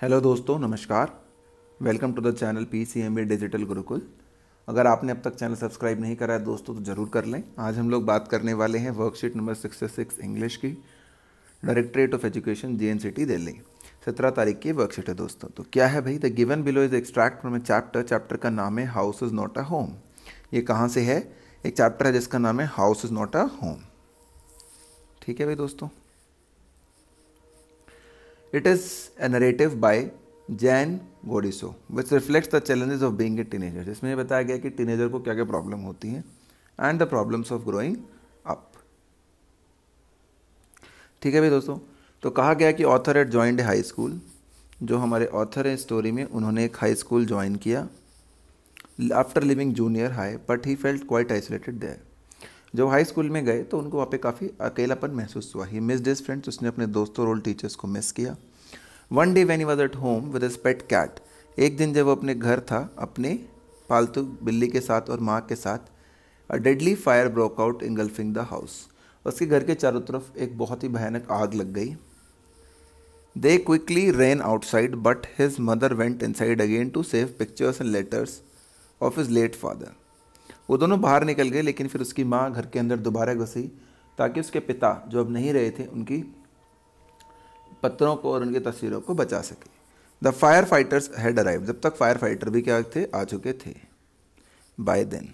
Hello दोस्तों नमस्कार welcome to the channel P C M A digital Gurukul अगर आपने अब तक चैनल सब्सक्राइब नहीं करा है दोस्तों तो ज़रूर कर लें आज हम लोग बात करने वाले हैं worksheet number six six English की directorate of education J N C T Delhi सत्रह तारीख की वर्कशीट है दोस्तों तो क्या है भाई the given below is extract from a chapter chapter का नाम है house is not a home ये कहाँ से है एक चैप्टर है जिसका नाम है house is not a home ठीक है भाई दोस्तों it is a narrative by Zan Gaudioso which reflects the challenges of being a teenager इसमें यह बताया गया कि टीनेजर को क्या क्या प्रॉब्लम होती हैं and the problems of growing up ठीक है भाई दोस्तों तो कहा गया कि author at joined high school जो हमारे ऑथर हैं स्टोरी में उन्होंने एक हाई स्कूल ज्वाइन किया after leaving junior high but he felt quite isolated there जब हाई स्कूल में गए तो उनको वहाँ पे काफ़ी अकेलापन महसूस हुआ ही मिस डिज फ्रेंड्स उसने अपने दोस्तों और टीचर्स को मिस किया one day when he was at home with his pet cat एक दिन जब वो अपने घर था अपने पालतू बिल्ली के साथ और माँ के साथ a deadly fire broke out engulfing the house उसके घर के चारों तरफ एक बहुत ही भयानक आग लग गई they quickly ran outside but his mother went inside again to save pictures and letters of his late father वो दोनों बाहर निकल गए लेकिन फिर उसकी माँ घर के अंदर दोबारा घुसी ताकि उसके पिता जो अब नहीं रहे थे उनकी पत्रों को और उनकी तस्वीरों को बचा सके the fire fighters had arrive जब तक फायर फाइटर भी क्या थे आ चुके थे by then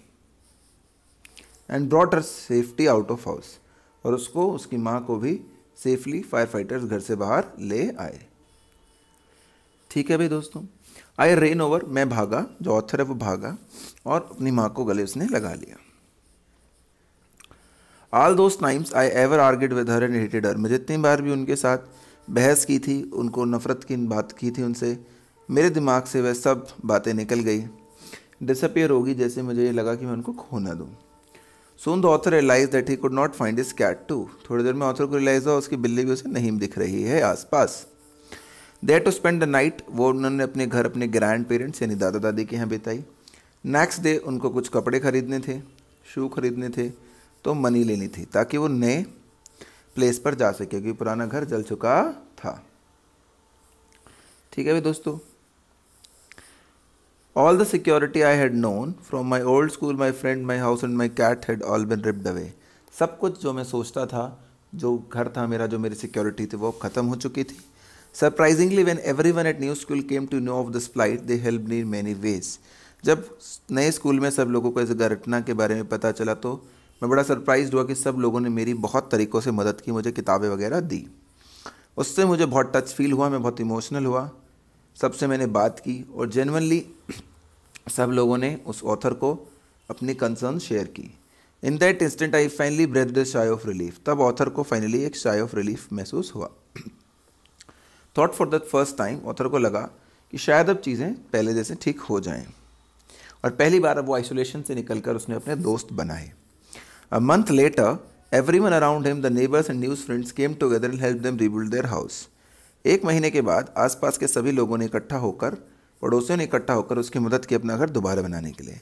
and her safety out of house और उसको उसकी माँ को भी सेफली फायर फाइटर्स घर से बाहर ले आए ठीक है भाई दोस्तों आई रेन ओवर मैं भागा जो ऑथर है वो भागा और अपनी माँ को गले उसने लगा लिया all those times I ever argued with her and hated her मैं जितनी बार भी उनके साथ बहस की थी उनको नफरत की बात की थी उनसे मेरे दिमाग से वह सब बातें निकल गई डिसअपेयर होगी जैसे मुझे ये लगा कि मैं उनको खोना दूँ soon the author realize that he could not find his cat too थोड़ी देर में ऑथर को रियलाइज हुआ उसकी बिल्ली भी उसे नहीं दिख रही है आसपास there to spend the night वो उन्होंने अपने घर अपने ग्रैंड पेरेंट्स यानी दादा दादी के यहाँ बिताई नेक्स्ट डे उनको कुछ कपड़े खरीदने थे शू खरीदने थे तो मनी लेनी थी ताकि वो नए प्लेस पर जा सके क्योंकि पुराना घर जल चुका था ठीक है भाई दोस्तों all the security I had known from my old school my friend my house and my cat had all been ripped away सब कुछ जो मैं सोचता था जो घर था मेरा जो मेरी सिक्योरिटी थी वो ख़त्म हो चुकी थी surprisingly when every one at new school came to know of this plight they help in many ways जब नए स्कूल में सब लोगों को इस घटना के बारे में पता चला तो मैं बड़ा सरप्राइज हुआ कि सब लोगों ने मेरी बहुत तरीक़ों से मदद की मुझे किताबें वगैरह दी उससे मुझे बहुत टच फील हुआ मैं बहुत इमोशनल हुआ सबसे मैंने बात की और जेनवनली सब लोगों ने उस ऑथर को अपनी कंसर्न शेयर की in that instant I finally breathe the sigh of relief तब ऑथर को फाइनली एक शाई ऑफ रिलीफ महसूस हुआ thought for that first time author को लगा कि शायद अब चीज़ें पहले जैसे ठीक हो जाएं और पहली बार अब वो आइसोलेशन से निकल कर उसने अपने दोस्त बनाए a month later every one around him the neighbours and news friends came together and help them rebuild their house एक महीने के बाद आसपास के सभी लोगों ने इकट्ठा होकर पड़ोसियों ने इकट्ठा होकर उसकी मदद की अपना घर दोबारा बनाने के लिए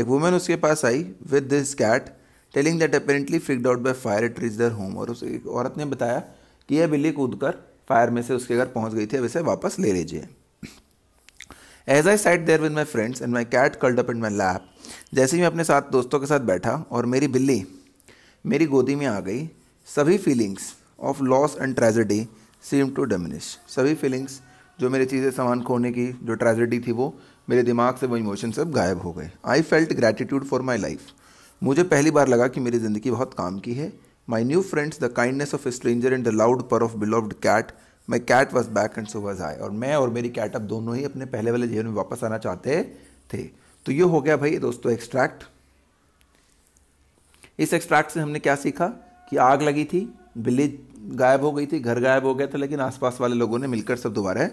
एक वुमेन उसके पास आई with this cat telling that apparently freaked out by fire it reached their home और उस एक औरत ने बताया कि यह बिल्ली कूद कर फायर में से उसके घर पहुंच गई थी अब इसे वापस ले लीजिए as I sat there with my friends and my cat curled up in my lap जैसे ही मैं अपने साथ दोस्तों के साथ बैठा और मेरी बिल्ली मेरी गोदी में आ गई सभी feelings of loss and tragedy seem to diminish सभी फीलिंग्स जो मेरी चीज़ें सामान खोने की जो ट्रेजेडी थी वो मेरे दिमाग से वो इमोशन सब गायब हो गए I felt gratitude for my life मुझे पहली बार लगा कि मेरी ज़िंदगी बहुत काम की है My new friends, the kindness of a stranger and the loud purr of beloved cat. My cat was back and so was I. और मैं और मेरी कैट अब दोनों ही अपने पहले वाले जीवन में वापस आना चाहते थे तो ये हो गया भाई दोस्तों एक्सट्रैक्ट इस एक्सट्रैक्ट से हमने क्या सीखा कि आग लगी थी बिल्ली गायब हो गई थी घर गायब हो गया था लेकिन आसपास वाले लोगों ने मिलकर सब दोबारा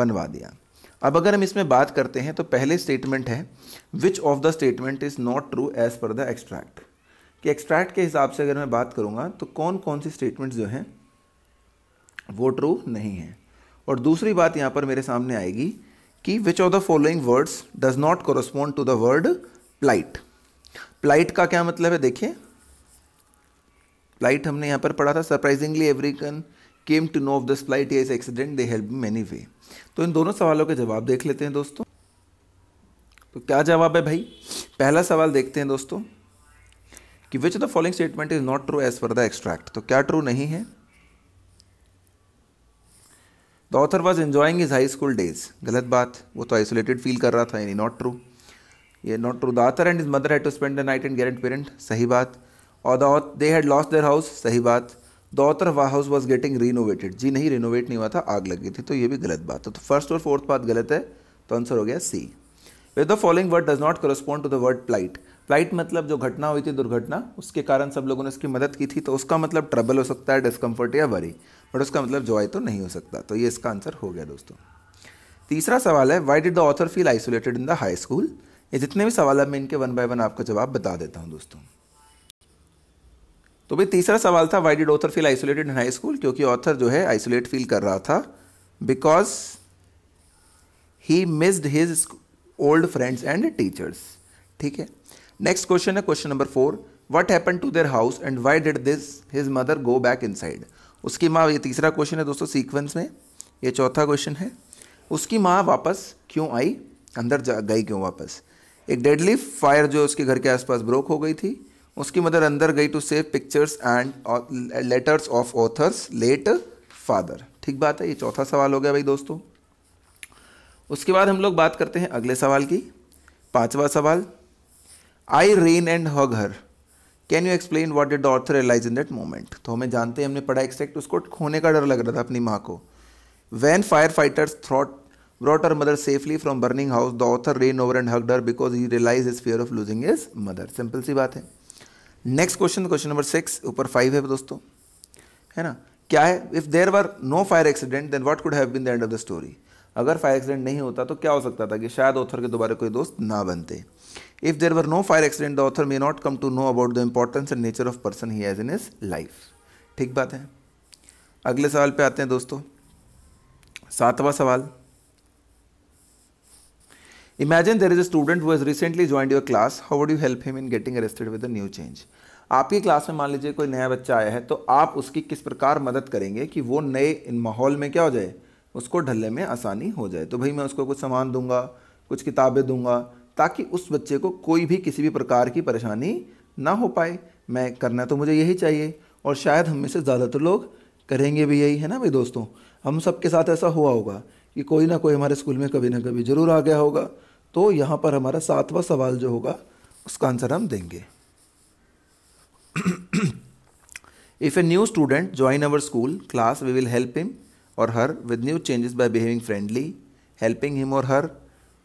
बनवा दिया अब अगर हम इसमें बात करते हैं तो पहले स्टेटमेंट है which of the statement is not true as per the extract कि एक्सट्रैक्ट के हिसाब से अगर मैं बात करूँगा तो कौन कौन सी स्टेटमेंट्स जो हैं वो ट्रू नहीं है और दूसरी बात यहाँ पर मेरे सामने आएगी कि which of the following words does not correspond to the word plight plight का क्या मतलब है देखिए प्लाइट हमने यहाँ पर पढ़ा था surprisingly everyone came to know of this plight is accident they help many way तो इन दोनों सवालों के जवाब देख लेते हैं दोस्तों तो क्या जवाब है भाई पहला सवाल देखते हैं दोस्तों कि which the following statement is not true as per the extract तो क्या ट्रू नहीं है the author was enjoying his high school days गलत बात वो तो आइसोलेटेड फील कर रहा था यानी नॉट ट्रू ये not true the author and his mother had to spend the night and grand parent सही बात और they had lost their house सही बात the author was house was getting renovated जी नहीं रिनोवेट नहीं हुआ था आग लगी थी तो ये भी गलत बात है तो फर्स्ट और फोर्थ बात गलत है तो आंसर हो गया C with the following word does not correspond to the word plight flight मतलब जो घटना हुई थी दुर्घटना उसके कारण सब लोगों ने उसकी मदद की थी तो उसका मतलब ट्रबल हो सकता है डिस्कम्फर्ट या वरी बट उसका मतलब जॉय तो नहीं हो सकता तो ये इसका आंसर हो गया दोस्तों तीसरा सवाल है why did the author feel isolated in the high school ये जितने भी सवाल है मैं इनके वन बाय वन आपका जवाब बता देता हूँ दोस्तों तो भाई तीसरा सवाल था why did author feel isolated in high school क्योंकि ऑथर जो है आइसोलेट फील कर रहा था because he missed his old friends and teachers ठीक है नेक्स्ट क्वेश्चन है question number four what happen to their house and why did this his mother go back inside उसकी माँ ये तीसरा क्वेश्चन है दोस्तों सीक्वेंस में ये चौथा क्वेश्चन है उसकी माँ वापस क्यों आई अंदर जा गई क्यों वापस एक डेडली फायर जो उसके घर के आसपास ब्रोक हो गई थी उसकी मदर अंदर गई to save pictures and letters of author's late father ठीक बात है ये चौथा सवाल हो गया भाई दोस्तों उसके बाद हम लोग बात करते हैं अगले सवाल की पांचवा सवाल I ran and hug her can you explain what did author realize in that moment तो हमें जानते हैं हमने पढ़ा एक्सेक्ट उसको खोने का डर लग रहा था अपनी माँ को वैन फायर फाइटर्स थ्रॉट brought her mother safely from burning house the author ran over and hugged her because he realise his fear of losing his mother simple सी बात है next question question number six ऊपर five है दोस्तों है ना क्या है if there were no fire accident then what could have been the end of the story अगर फायर एक्सीडेंट नहीं होता तो क्या हो सकता था कि शायद ऑथर के दोबारा कोई दोस्त ना बनते if there were no fire accident the author may not come to know about the importance and nature of person he has in his life ठीक बात है अगले सवाल पे आते हैं दोस्तों सातवां सवाल imagine there is a student who recently join your class how would you help him in getting adjusted with a new change आपकी क्लास में मान लीजिए कोई नया बच्चा आया है तो आप उसकी किस प्रकार मदद करेंगे कि वो नए माहौल में क्या हो जाए उसको ढलने में आसानी हो जाए तो भाई मैं उसको कुछ सामान दूंगा कुछ किताबें दूंगा ताकि उस बच्चे को कोई भी किसी भी प्रकार की परेशानी ना हो पाए मैं करना तो मुझे यही चाहिए और शायद हम में से ज़्यादातर लोग करेंगे भी यही है ना भाई दोस्तों हम सब के साथ ऐसा हुआ होगा कि कोई ना कोई हमारे स्कूल में कभी ना कभी ज़रूर आ गया होगा तो यहाँ पर हमारा सातवां सवाल जो होगा उसका आंसर हम देंगे if a new student join our school class we will help him or her with new changes by behaving friendly, helping him or her.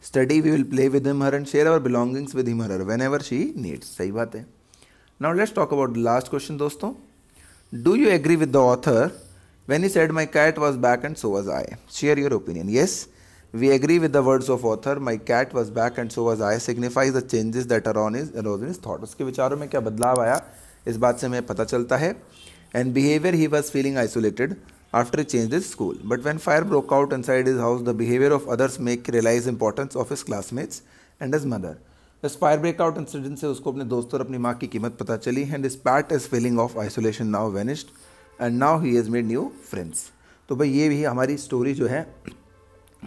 Study, we will play with him, her, and share our belongings with him or her whenever she needs. सही बात है Now let's talk about the last question, दोस्तों. Do you agree with the author when he said my cat was back and so was I? Share your opinion. Yes, we agree with the words of author. My cat was back and so was I signifies the changes that are on his arose in his thought. उसके विचारों में क्या बदलाव आया इस बात से हमें पता चलता है and behaviour he was feeling isolated after he changed his school. But when fire broke out inside his house, the behavior of others make realize importance of his classmates and his mother. इस fire breakout incident से उसको अपने दोस्तों और अपनी माँ की कीमत पता चली and his pet his feeling of isolation now vanished and now he is made new friends तो भाई ये भी हमारी स्टोरी जो है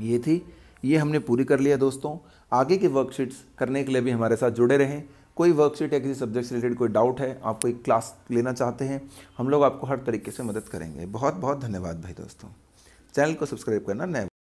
ये थी ये हमने पूरी कर लिया दोस्तों आगे की वर्कशीट्स करने के लिए भी हमारे साथ जुड़े रहें कोई वर्कशीट या किसी सब्जेक्ट से रिलेटेड कोई डाउट है आप कोई क्लास लेना चाहते हैं हम लोग आपको हर तरीके से मदद करेंगे बहुत बहुत धन्यवाद भाई दोस्तों चैनल को सब्सक्राइब करना नए